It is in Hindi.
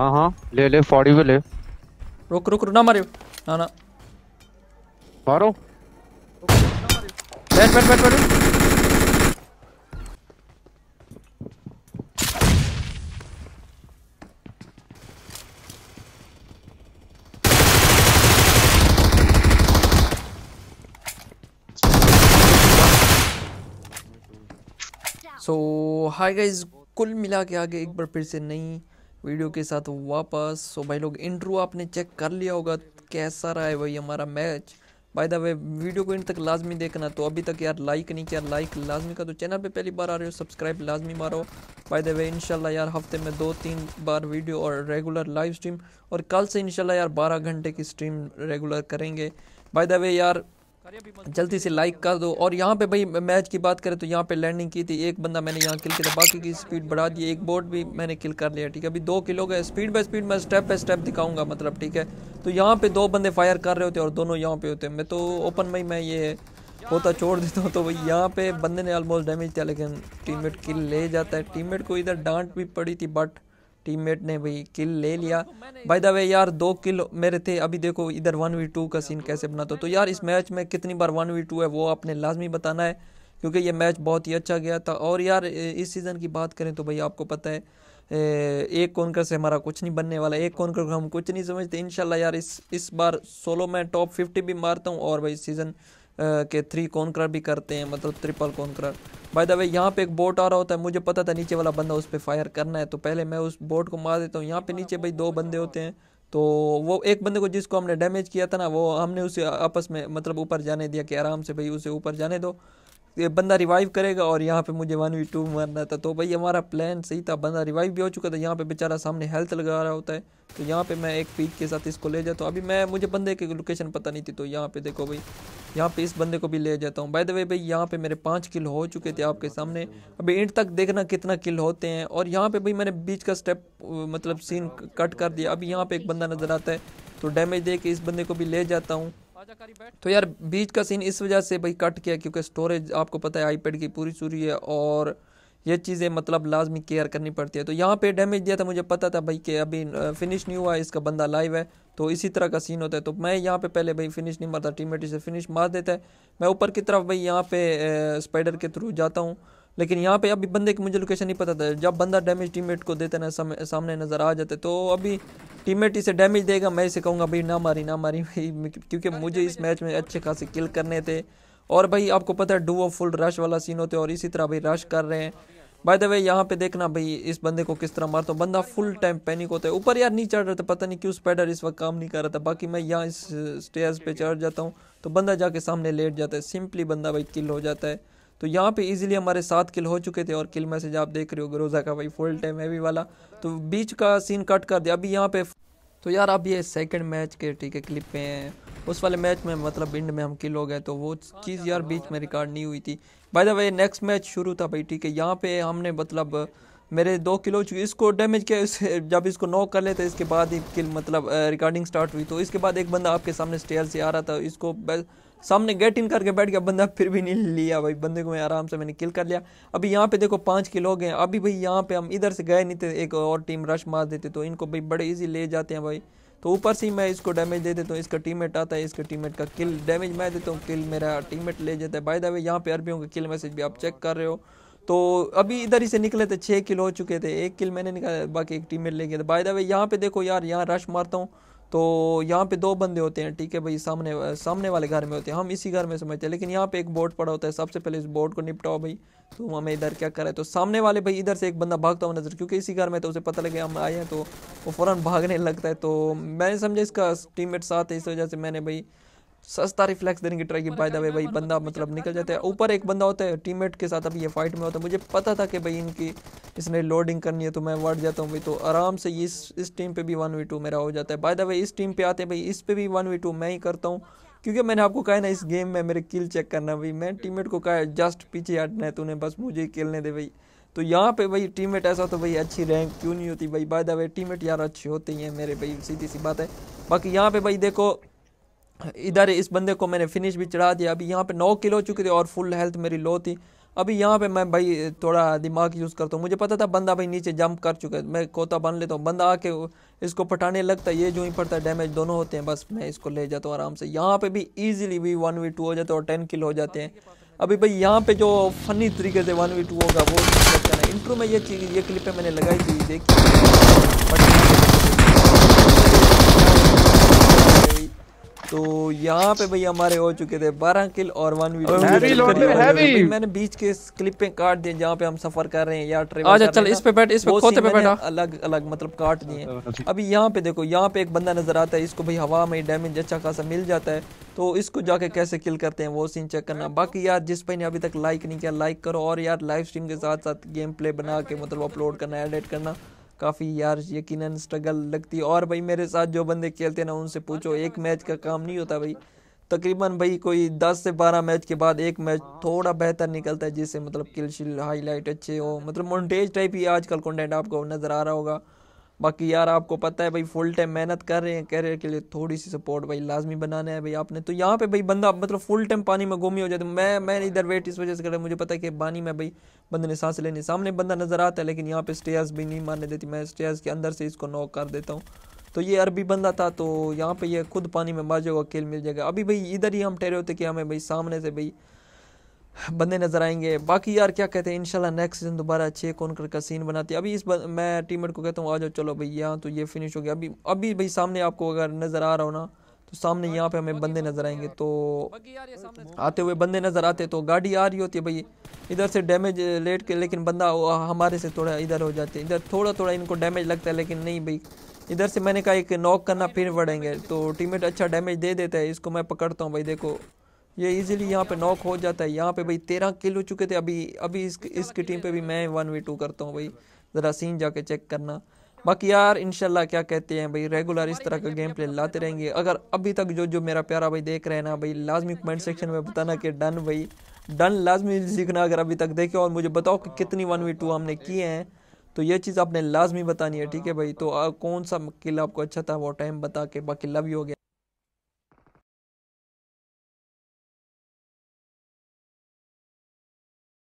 हाँ हाँ ले ले फौड़ी भी ले रुक रुक रुक ना मारियो ना ना मारो बैठ बैठ बैठ बैठ सो हाय गाइस कुल मिला के आगे एक बार फिर से नहीं वीडियो के साथ वापस सो भाई लोग इंट्रो आपने चेक कर लिया होगा कैसा रहा है भाई हमारा match by the way video को इन तक लाजमी देखना तो अभी तक यार लाइक नहीं किया लाइक लाजमी का तो चैनल पे पहली बार आ रहे हो सब्सक्राइब लाजमी मारो बाय द वे इनशाला यार हफ्ते में दो तीन बार वीडियो और रेगुलर लाइव स्ट्रीम और कल से इनशाला यार बारह घंटे की स्ट्रीम रेगुलर करेंगे बाय द वे यार जल्दी से लाइक कर दो और यहाँ पे भाई मैच की बात करें तो यहाँ पे लैंडिंग की थी एक बंदा मैंने यहाँ किल किया था बाकी की स्पीड बढ़ा दी एक बोट भी मैंने किल कर लिया ठीक है अभी दो किलो गए स्पीड बाय स्पीड मैं स्टेप बाय स्टेप दिखाऊंगा मतलब ठीक है तो यहाँ पे दो बंदे फायर कर रहे होते और दोनों यहाँ पे होते मैं तो ओपन में ही मैं ये होता छोड़ देता हूँ तो भाई यहाँ पे बंदे ने ऑलमोस्ट डैमेज किया लेकिन टीम किल ले जाता है टीम को इधर डांट भी पड़ी थी बट टीममेट ने भाई किल ले लिया बाय द वे यार दो किल मेरे थे अभी देखो इधर वन वी टू का सीन कैसे बनाता तो यार इस मैच में कितनी बार वन वी टू है वो आपने लाजमी बताना है क्योंकि ये मैच बहुत ही अच्छा गया था और यार इस सीज़न की बात करें तो भाई आपको पता है एक कॉनकर से हमारा कुछ नहीं बनने वाला एक कॉनकर को हम कुछ नहीं समझते इन यार इस इस बार सोलो में टॉप फिफ्टी भी मारता हूँ और भाई सीज़न के थ्री कॉन्क्रर भी करते हैं मतलब triple conqueror by the way यहाँ पे एक बोट आ रहा होता है मुझे पता था नीचे वाला बंदा उस पर फायर करना है तो पहले मैं उस बोट को मार देता हूँ यहाँ पे नीचे भाई दो बंदे होते हैं तो वो एक बंदे को जिसको हमने डैमेज किया था ना वो हमने उसे आपस में मतलब ऊपर जाने दिया कि आराम से भाई उसे ऊपर जाने दो ये बंदा रिवाइव करेगा और यहाँ पे मुझे वन वी टू मारना था तो भाई हमारा प्लान सही था बंदा रिवाइव भी हो चुका था यहाँ पे बेचारा सामने हेल्थ लगा रहा होता है तो यहाँ पे मैं एक पीक के साथ इसको ले जाता हूँ अभी मैं मुझे बंदे की लोकेशन पता नहीं थी तो यहाँ पे देखो भाई यहाँ पे इस बंदे को भी ले जाता हूँ बाय द वे भाई यहाँ पे मेरे पाँच किल हो चुके थे आपके सामने अभी इंट तक देखना कितना किल होते हैं और यहाँ पे भाई मैंने बीच का स्टेप मतलब सीन कट कर दिया अभी यहाँ पे एक बंदा नज़र आता है तो डैमेज दे के इस बंदे को भी ले जाता हूँ तो यार बीच का सीन इस वजह से भाई कट किया क्योंकि स्टोरेज आपको पता है आईपैड की पूरी सूरी है और ये चीज़ें मतलब लाजमी केयर करनी पड़ती है तो यहाँ पे डैमेज दिया था मुझे पता था भाई कि अभी फिनिश नहीं हुआ है इसका बंदा लाइव है तो इसी तरह का सीन होता है तो मैं यहाँ पे पहले भाई फिनिश नहीं मारता टीम से फिनिश मार देता है मैं ऊपर की तरफ भाई यहाँ पे स्पाइडर के थ्रू जाता हूँ लेकिन यहाँ पे अभी बंदे की मुझे लोकेशन नहीं पता था जब बंदा डैमेज टीममेट को देते ना सामने नज़र आ जाते तो अभी टीममेट इसे डैमेज देगा मैं इसे कहूँगा भाई ना मारी ना मारी भाई क्योंकि मुझे इस मैच में अच्छे खासे किल करने थे और भाई आपको पता है डुओ फुल रश वाला सीन होते और इसी तरह भाई रश कर रहे हैं बाय द वे यहाँ पे देखना भाई इस बंदे को किस तरह मारता तो हूँ बंदा फुल टाइम पैनिक होता है ऊपर यार नहीं चढ़ रहा था पता नहीं क्यों स्पैडर इस वक्त काम नहीं कर रहा था बाकी मैं यहाँ इस स्टेयर्स पे चढ़ जाता हूँ तो बंदा जाके सामने लेट जाता है सिंपली बंदा भाई किल हो जाता है तो यहाँ पे इजीली हमारे सात किल हो चुके थे और किल मैसेज आप देख रहे हो रोज़ा का भाई फुल टाइम हैवी वाला तो बीच का सीन कट कर दिया अभी यहाँ पे तो यार अब ये सेकंड मैच के ठीक है क्लिप पे हैं उस वाले मैच में मतलब इंड में हम किल हो गए तो वो चीज़ यार बीच में रिकॉर्ड नहीं हुई थी by the way next match शुरू था भाई ठीक है यहाँ पे हमने मतलब मेरे दो किलो हो चुकी इसको डैमेज किया इस जब इसको नॉक कर लेते तो इसके बाद ही किल मतलब रिकॉर्डिंग स्टार्ट हुई तो इसके बाद एक बंदा आपके सामने स्टेयर से आ रहा था इसको सामने गेट इन करके बैठ गया बंदा फिर भी नहीं लिया भाई बंदे को मैं आराम से मैंने किल कर लिया अभी यहाँ पे देखो पाँच किल गए अभी भाई यहाँ पे हम इधर से गए नहीं थे एक और टीम रश मार देते तो इनको भाई बड़े ईजी ले जाते हैं भाई तो ऊपर से ही मैं इसको डैमेज दे देता हूँ इसका टीममेट आता है इसका टीममेट का किल डैमेज मैं देता हूँ किल मेरा टीममेट ले जाता है बाय द वे यहाँ पे अरबियों होंगे किल मैसेज भी आप चेक कर रहे हो तो अभी इधर ही से निकले थे छः किल हो चुके थे एक किल मैंने निकाला बाकी एक मेट ले गया था बाय द वे यहाँ पे देखो यार यहाँ रश मारता हूँ तो यहाँ पे दो बंदे होते हैं ठीक है भाई सामने सामने वाले घर में होते हैं हम इसी घर में समझते हैं लेकिन यहाँ पे एक बोर्ड पड़ा होता है सबसे पहले इस बोर्ड को निपटाओ भाई तो हमें इधर क्या करें तो सामने वाले भाई इधर से एक बंदा भागता हुआ नजर क्योंकि इसी घर में तो उसे पता लगे हम आए हैं तो वो फ़ौरन भागने लगता है तो मैंने समझा इसका टीम साथ है इस वजह से मैंने भाई सस्ता रिफ्लेक्स देने की ट्राई की बाय द वे भाई बंदा मतलब, मतलब निकल जाता है ऊपर एक मतलब बंदा होता है टीममेट के साथ अभी ये फाइट में होता है मुझे पता था कि भाई इनकी इसने लोडिंग करनी है तो मैं वर्ड जाता हूँ भाई तो आराम से इस इस टीम पे भी वन वी टू मेरा हो जाता है बाय द वे इस टीम पे आते हैं भाई इस पर भी वन वी टू मैं ही करता हूँ क्योंकि मैंने आपको कहा ना इस गेम में मेरे किल चेक करना भाई मैं टीम को कहा जस्ट पीछे हटना है तूने बस मुझे ही खेलने दे भाई तो यहाँ पे भाई टीममेट ऐसा तो भाई अच्छी रैंक क्यों नहीं होती भाई बाय द वे टीममेट यार अच्छे होते ही हैं मेरे भाई सीधी सी बात है बाकी यहाँ पे भाई देखो इधर इस बंदे को मैंने फिनिश भी चढ़ा दिया अभी यहाँ पे नौ किलो हो चुकी थी और फुल हेल्थ मेरी लो थी अभी यहाँ पे मैं भाई थोड़ा दिमाग यूज़ करता हूँ मुझे पता था बंदा भाई नीचे जंप कर चुका है मैं कोता बन लेता हूँ बंदा आके इसको पटाने लगता है ये जो ही पड़ता है डैमेज दोनों होते हैं बस मैं इसको ले जाता हूँ आराम से यहाँ पे भी ईजिली भी वन वी टू हो जाते हैं और टेन किल हो जाते हैं अभी भाई यहाँ पे जो फनी तरीके से वन वी टू होगा वो करना इंट्रो में ये चीज़ ये क्लिपें मैंने लगाई थी देखी तो यहाँ पे भाई हमारे हो चुके थे बारह किल और वन मैंने बीच के क्लिप काट दिए जहाँ पे हम सफर कर रहे हैं या ट्रेवल चल इस पे बैठ इस पे खोते पे बैठा अलग अलग मतलब काट दिए अभी यहाँ पे देखो यहाँ पे एक बंदा नजर आता है इसको भाई हवा में डैमेज अच्छा खासा मिल जाता है तो इसको जाके कैसे किल करते हैं वो सीन चेक करना बाकी यार जिस भाई ने अभी तक लाइक नहीं किया लाइक करो और यार लाइव स्ट्रीम के साथ साथ गेम प्ले बना के मतलब अपलोड करना एडिट करना काफ़ी यार यकीन स्ट्रगल लगती है और भाई मेरे साथ जो बंदे खेलते ना उनसे पूछो एक मैच का काम नहीं होता भाई तकरीबन भाई कोई 10 से 12 मैच के बाद एक मैच थोड़ा बेहतर निकलता है जिससे मतलब किल शिल हाईलाइट अच्छे हो मतलब मोन्टेज टाइप ही आजकल कंटेंट आपको नज़र आ रहा होगा बाकी यार आपको पता है भाई फुल टाइम मेहनत कर रहे हैं कैरियर के लिए थोड़ी सी सपोर्ट भाई लाजमी बनाना है भाई आपने तो यहाँ पे भाई बंदा मतलब फुल टाइम पानी में गोमी हो जाता है मैं मैं इधर वेट इस वजह से कर रहा मुझे पता है कि पानी में भाई बंदे ने सांस लेने सामने बंदा नजर आता है लेकिन यहाँ पे स्टेयर्स भी नहीं मारने देती मैं स्टेयर्स के अंदर से इसको नॉक कर देता हूँ तो ये अरबी बंदा था तो यहाँ पे ये खुद पानी में मर जाएगा खेल मिल जाएगा अभी भाई इधर ही हम ठहरे होते कि हमें भाई सामने से भाई बंदे नज़र आएंगे बाकी यार क्या कहते हैं इनशाला नेक्स्ट सीज़न दोबारा अच्छे कर का सीन बनाती है अभी इस बन, मैं टीममेट को कहता हूँ आ जाओ चलो भैया तो ये फिनिश हो गया अभी अभी भाई सामने आपको अगर नज़र आ रहा हो ना तो सामने यहाँ पे हमें बंदे नज़र आएंगे तो आते हुए बंदे नज़र आते तो गाड़ी आ रही होती है भाई इधर से डैमेज लेट के लेकिन बंदा हमारे से थोड़ा इधर हो जाते हैं इधर थोड़ा थोड़ा इनको डैमेज लगता है लेकिन नहीं भाई इधर से मैंने कहा एक नॉक करना फिर बढ़ेंगे तो टीमेट अच्छा डैमेज दे देता है इसको मैं पकड़ता हूँ भाई देखो ये इजीली यहाँ पे नॉक हो जाता है यहाँ पे भाई तेरह किल हो चुके थे अभी अभी इस इसकी टीम पे भी मैं वन वी टू करता हूँ भाई ज़रा सीन जाके चेक करना बाकी यार इनशाला क्या कहते हैं भाई रेगुलर इस तरह का गेम प्ले लाते रहेंगे अगर अभी तक जो जो मेरा प्यारा भाई देख रहे हैं ना भाई लाजमी कमेंट सेक्शन में बताना कि डन भाई डन लाजमी सीखना अगर अभी तक देखे और मुझे बताओ कि कितनी वन वी टू हमने किए हैं तो ये चीज़ आपने लाजमी बतानी है ठीक है भाई तो कौन सा किल आपको अच्छा था वो टाइम बता के बाकी लव यू हो गया